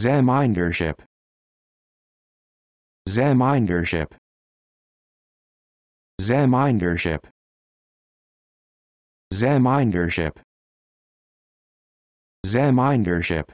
Zamindership. Zamindership. Zamindership. Zamindership. Zamindership.